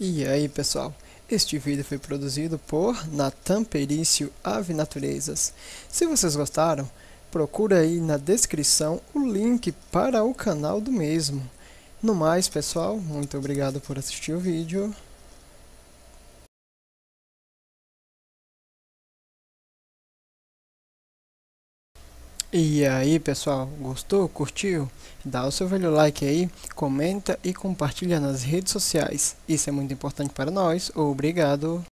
E aí pessoal, este vídeo foi produzido por Natan Perício Ave Naturezas. Se vocês gostaram, procura aí na descrição o link para o canal do mesmo. No mais pessoal, muito obrigado por assistir o vídeo. E aí pessoal, gostou? Curtiu? Dá o seu velho like aí, comenta e compartilha nas redes sociais. Isso é muito importante para nós. Obrigado!